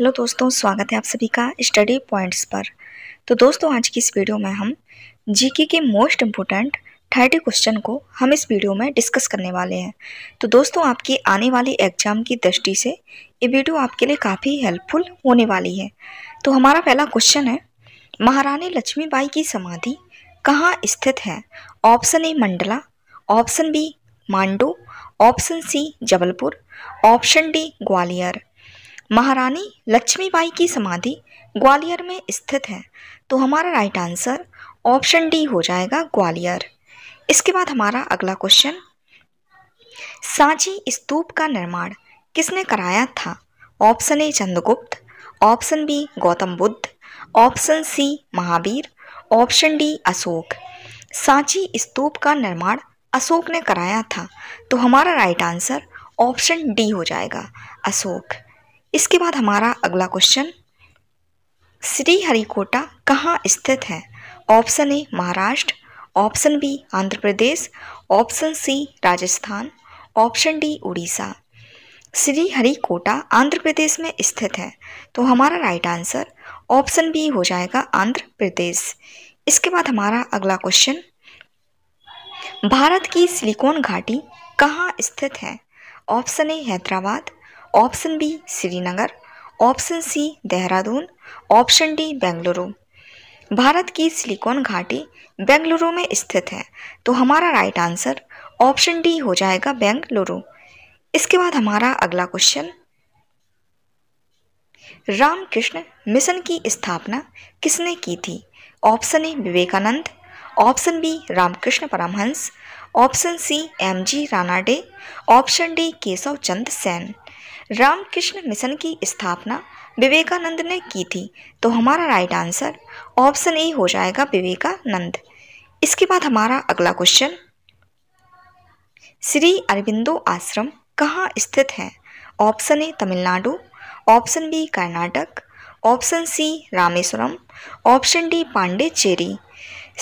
hello दोस्तों स्वागत है आप सभी का स्टडी पॉइंट्स पर तो दोस्तों आज की इस वीडियो में हम जीके के मोस्ट इम्पोर्टेंट थर्टी क्वेश्चन को हम इस वीडियो में डिस्कस करने वाले हैं तो दोस्तों आपकी आने वाली एग्जाम की दृष्टि से ये वीडियो आपके लिए काफ़ी हेल्पफुल होने वाली है तो हमारा पहला क्वेश्चन है महारानी लक्ष्मीबाई की समाधि कहाँ स्थित है option A Mandla option B Mandu option C Jabalpur option D Gwalior Maharani Lakshmibai की समाधि ग्वालियर में स्थित है तो हमारा राइट आंसर ऑप्शन डी हो जाएगा ग्वालियर इसके बाद हमारा अगला क्वेश्चन सांची स्तूप का निर्माण किसने कराया था option A Chandragupta option B Gautam Buddha option C Mahavir option D Ashoka Sanchi stupa का निर्माण अशोक ने कराया था तो हमारा राइट आंसर ऑप्शन डी हो जाएगा अशोक इसके बाद हमारा अगला क्वेश्चन श्री हरिकोटा कहाँ स्थित है option A Maharashtra option B Andhra Pradesh option C Rajasthan option D Orissa Shri Harikota Andhra Pradesh में स्थित है तो हमारा राइट आंसर ऑप्शन बी हो जाएगा आंध्र प्रदेश इसके बाद हमारा अगला क्वेश्चन भारत की सिलिकॉन घाटी कहाँ स्थित है option A Hyderabad option B Srinagar option C Dehradun option D Bengaluru Bharat की सिलिकॉन घाटी बेंगलुरु में स्थित है तो हमारा राइट आंसर ऑप्शन डी हो जाएगा बेंगलुरु इसके बाद हमारा अगला क्वेश्चन रामकृष्ण मिशन की स्थापना किसने की थी option A Vivekananda option B Ramakrishna Paramhansa option C M G Ranade option D Keshav Chand Sen Ramakrishna Mission की स्थापना विवेकानंद ने की थी तो हमारा राइट आंसर ऑप्शन ए हो जाएगा विवेकानंद इसके बाद हमारा अगला क्वेश्चन श्री अरविंदो आश्रम कहाँ स्थित है option A Tamil Nadu option B Karnataka option C Rameswaram option D Pondicherry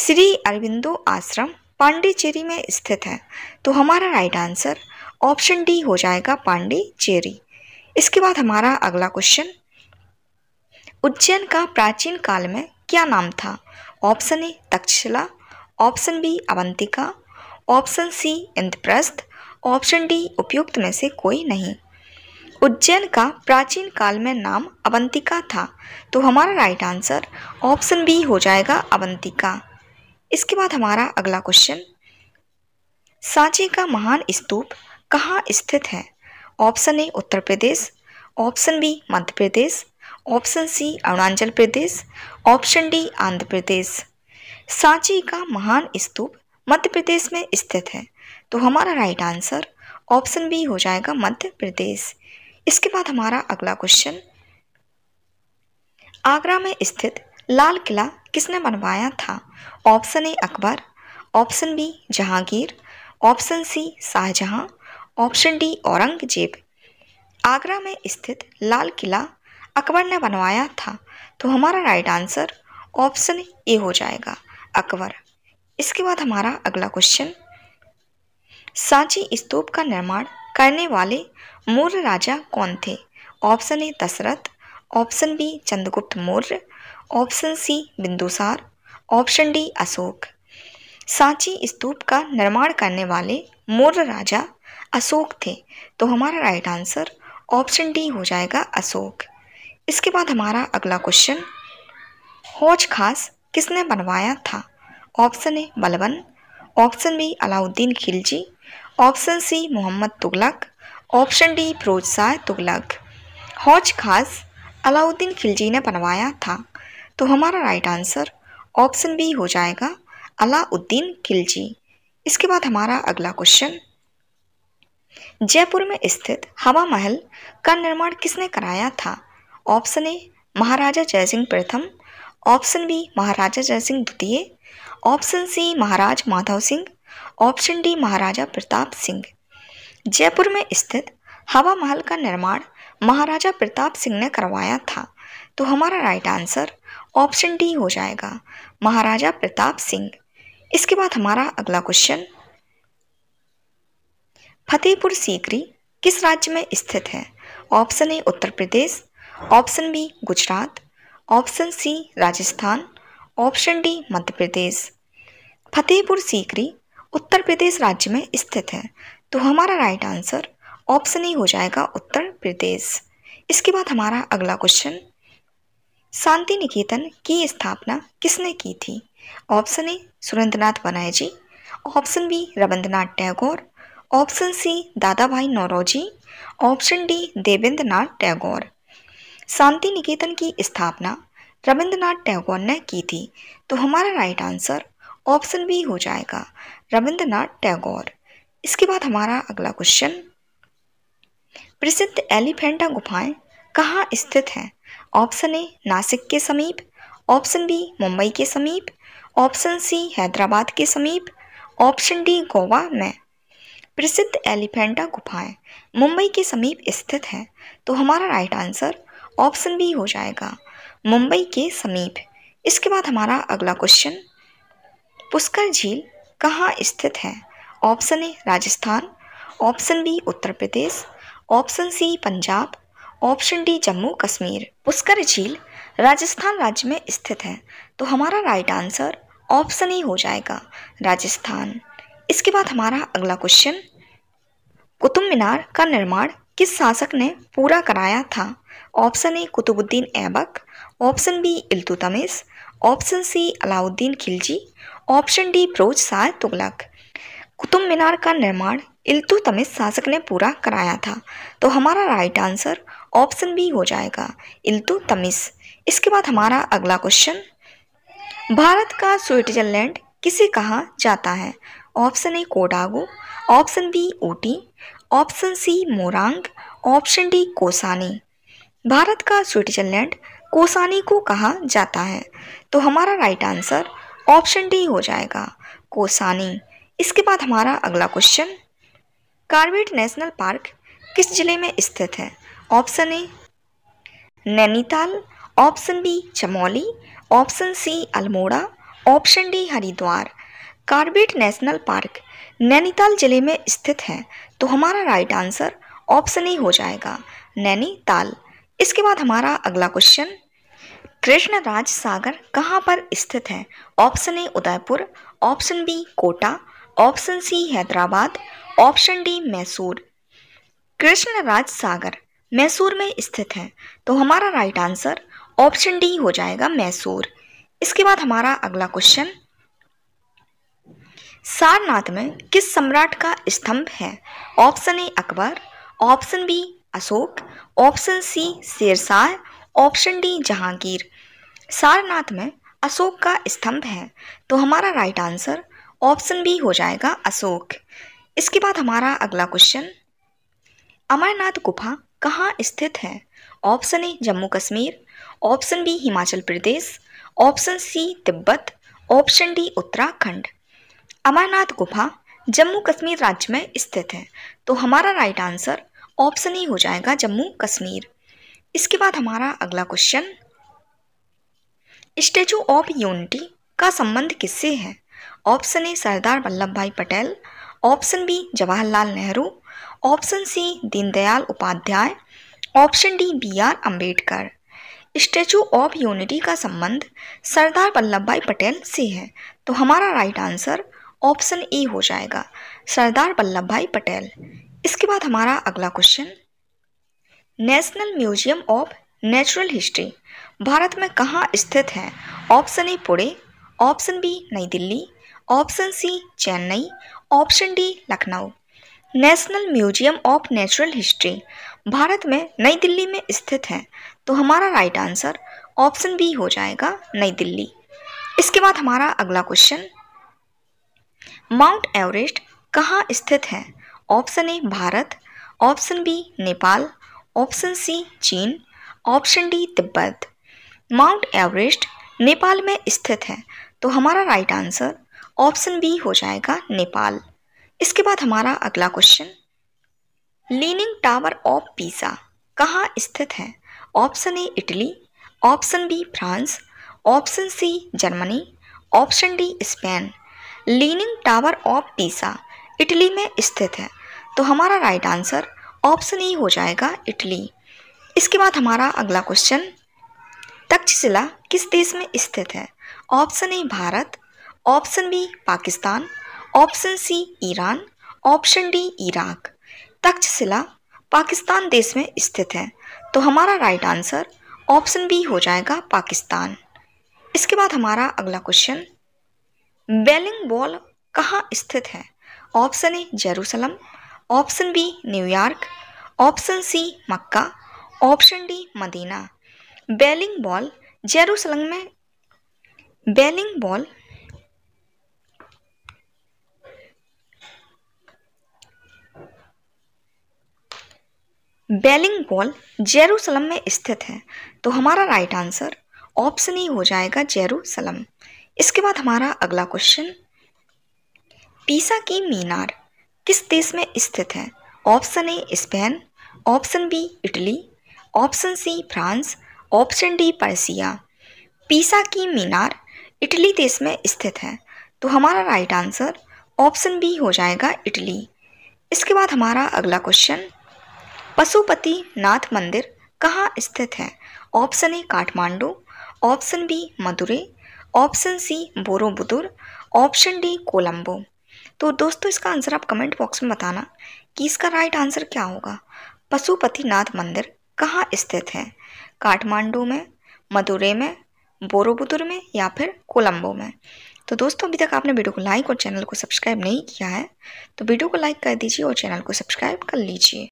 Shri Aurobindo Ashram Pondicherry में स्थित है तो हमारा राइट आंसर ऑप्शन डी हो जाएगा पांडेचेरी इसके बाद हमारा अगला क्वेश्चन उज्जैन का प्राचीन काल में क्या नाम था option A Takshashila option B Avantika option C Indraprastha option D उपयुक्त में से कोई नहीं उज्जैन का प्राचीन काल में नाम अवंतिका था तो हमारा राइट आंसर ऑप्शन बी हो जाएगा अवंतिका इसके बाद हमारा अगला क्वेश्चन सांची का महान स्तूप कहाँ स्थित है option A Uttar Pradesh option B Madhya Pradesh option C Arunachal Pradesh option D Andhra Pradesh Sanchi का महान स्तूप मध्य प्रदेश में स्थित है तो हमारा राइट आंसर ऑप्शन बी हो जाएगा मध्य प्रदेश इसके बाद हमारा अगला क्वेश्चन आगरा में स्थित लाल किला किसने बनवाया था option A Akbar option B Jahangir option C Shahjahan option D Aurangzeb Agra में स्थित लाल किला अकबर ने बनवाया था तो हमारा राइट आंसर ऑप्शन ए हो जाएगा अकबर इसके बाद हमारा अगला क्वेश्चन सांची स्तूप का निर्माण करने वाले मौर्य राजा कौन थे option A Dashrath option B Chandragupta Maurya option C Bindusara option D Ashoka Sanchi stupa का निर्माण करने वाले मौर्य राजा अशोक थे तो हमारा राइट आंसर ऑप्शन डी हो जाएगा अशोक इसके बाद हमारा अगला क्वेश्चन हौज खास किसने बनवाया था option A Balban option B Alauddin Khilji option C Mohammad Tughlaq option D Firoz Shah Tughlaq Hauz Khas Alauddin Khilji ने बनवाया था तो हमारा राइट आंसर ऑप्शन बी हो जाएगा अलाउद्दीन खिलजी इसके बाद हमारा अगला क्वेश्चन जयपुर में स्थित हवा महल का निर्माण किसने कराया था ऑप्शन ए महाराजा जयसिंह प्रथम ऑप्शन बी महाराजा जयसिंह द्वितीय option C Maharaj Madhav Singh option D Maharaja Pratap Singh Jaipur में स्थित हवा महल का निर्माण महाराजा प्रताप सिंह ने करवाया था तो हमारा राइट आंसर ऑप्शन डी हो जाएगा महाराजा प्रताप सिंह इसके बाद हमारा अगला क्वेश्चन फतेहपुर सीकरी किस राज्य में स्थित है option A Uttar Pradesh option B Gujarat option C Rajasthan option D Madhya Pradesh Fatehpur Sikri Uttar Pradesh राज्य में स्थित है तो हमारा राइट आंसर ऑप्शन ए हो जाएगा उत्तर प्रदेश इसके बाद हमारा अगला क्वेश्चन शांति निकेतन की स्थापना किसने की थी option A Surendranath Banerjee option B Rabindranath Tagore option C Dadabhai Naoroji option D Devendra Nath Tagore Shanti Niketan की स्थापना रविंद्रनाथ टैगोर ने की थी तो हमारा राइट आंसर ऑप्शन बी हो जाएगा रविंद्रनाथ टैगोर इसके बाद हमारा अगला क्वेश्चन प्रसिद्ध एलिफेंटा गुफाएं कहाँ स्थित हैं ऑप्शन ए नासिक के समीप ऑप्शन बी मुंबई के समीप ऑप्शन सी हैदराबाद के समीप ऑप्शन डी गोवा में प्रसिद्ध एलिफेंटा गुफाएं मुंबई के समीप स्थित हैं तो हमारा राइट आंसर ऑप्शन बी हो जाएगा मुंबई के समीप इसके बाद हमारा अगला क्वेश्चन पुष्कर झील कहाँ स्थित है option A Rajasthan option B Uttar Pradesh option C Punjab option D Jammu Kashmir Pushkar झील राजस्थान राज्य में स्थित है तो हमारा राइट आंसर ऑप्शन ही हो जाएगा राजस्थान इसके बाद हमारा अगला क्वेश्चन कुतुब मीनार का निर्माण किस शासक ने पूरा कराया था option A Qutbuddin Aibak option B Iltutmish option C Alauddin Khilji option D Firoz Shah Tughlaq Qutub Minar का निर्माण इल्तुतमिस शासक ने पूरा कराया था तो हमारा राइट आंसर ऑप्शन बी हो जाएगा इल्तुतमिस इसके बाद हमारा अगला क्वेश्चन भारत का स्विट्जरलैंड किसे कहा जाता है option A Kodagu option B Ooty option C Morang option D Kausani Bharat का स्विट्जरलैंड कोसानी को कहा जाता है तो हमारा राइट आंसर ऑप्शन डी हो जाएगा कोसानी इसके बाद हमारा अगला क्वेश्चन कार्बेट नेशनल पार्क किस जिले में स्थित है option A Nainital option B Chamoli option C Almora option D Haridwar Corbett National Park Nainital जिले में स्थित है तो हमारा राइट आंसर ऑप्शन ही हो जाएगा नैनीताल इसके बाद हमारा अगला क्वेश्चन कृष्ण राज सागर कहाँ पर स्थित है option A Udaipur option B Kota option C Hyderabad option D Mysore Krishna Raj Sagar Mysore में स्थित है तो हमारा राइट आंसर ऑप्शन डी हो जाएगा मैसूर इसके बाद हमारा अगला क्वेश्चन सारनाथ में किस सम्राट का स्तंभ है option A Akbar option B Ashoka option C Shershah option D Jahangir Sarnath में अशोक का स्तंभ है तो हमारा राइट आंसर ऑप्शन बी हो जाएगा अशोक इसके बाद हमारा अगला क्वेश्चन अमरनाथ गुफा कहाँ स्थित है option A Jammu Kashmir option B Himachal Pradesh option C Tibet option D Uttarakhand Amarnath गुफा जम्मू कश्मीर राज्य में स्थित है तो हमारा राइट आंसर ऑप्शन ही हो जाएगा जम्मू कश्मीर इसके बाद हमारा अगला क्वेश्चन स्टेचू ऑफ यूनिटी का संबंध किससे है option A Sardar Vallabhbhai Patel option B Jawaharlal Nehru option C Deendayal Upadhyay option D B R Ambedkar Statue of Unity का संबंध सरदार वल्लभ भाई पटेल से है तो हमारा राइट आंसर ऑप्शन ई हो जाएगा सरदार वल्लभ भाई पटेल इसके बाद हमारा अगला question National Museum of Natural History Bharat में कहाँ स्थित है option A Pune option B Nai Delhi option C Chennai option D Lucknow National Museum of Natural History Bharat में नई दिल्ली में स्थित है तो हमारा राइट आंसर ऑप्शन बी हो जाएगा नई दिल्ली इसके बाद हमारा अगला क्वेश्चन माउंट एवरेस्ट कहाँ स्थित है option A Bharat option B Nepal option C चीन option D Tibet Mount Everest Nepal में स्थित है तो हमारा राइट आंसर ऑप्शन बी हो जाएगा नेपाल इसके बाद हमारा अगला क्वेश्चन लीनिंग टावर ऑफ पीसा कहाँ स्थित है option A Italy option B France option C Germany option D Spain Leaning Tower of Pisa Italy में स्थित है तो हमारा राइट आंसर ऑप्शन ई हो जाएगा इटली इसके बाद हमारा अगला क्वेश्चन तक्षशिला किस देश में स्थित है option A Bharat option B Pakistan option C Iran option D Iraq Takshashila Pakistan देश में स्थित है तो हमारा राइट आंसर ऑप्शन बी हो जाएगा पाकिस्तान इसके बाद हमारा अगला क्वेश्चन बेलिंग बॉल कहाँ स्थित है option A Jerusalem option B New York option C Mecca option D Medina Wailing Wall Jerusalem में Wailing Wall Wailing Wall Jerusalem में स्थित है तो हमारा राइट आंसर ऑप्शन ही हो जाएगा जेरूसलम इसके बाद हमारा अगला क्वेश्चन पीसा की मीनार किस देश में स्थित है option A Spain option B Italy option C France option D Persia Pisa की मीनार इटली देश में स्थित है तो हमारा राइट आंसर ऑप्शन बी हो जाएगा इटली इसके बाद हमारा अगला क्वेश्चन पशुपति नाथ मंदिर कहाँ स्थित है option A Kathmandu option B Madurai option C Borobudur option D Colombo तो दोस्तों इसका आंसर आप कमेंट बॉक्स में बताना कि इसका राइट आंसर क्या होगा पशुपतिनाथ मंदिर कहाँ स्थित है काठमांडू में मदुरे में बोरोबुदुर में या फिर कोलंबो में तो दोस्तों अभी तक आपने वीडियो को लाइक और चैनल को सब्सक्राइब नहीं किया है तो वीडियो को लाइक कर दीजिए और चैनल को सब्सक्राइब कर लीजिए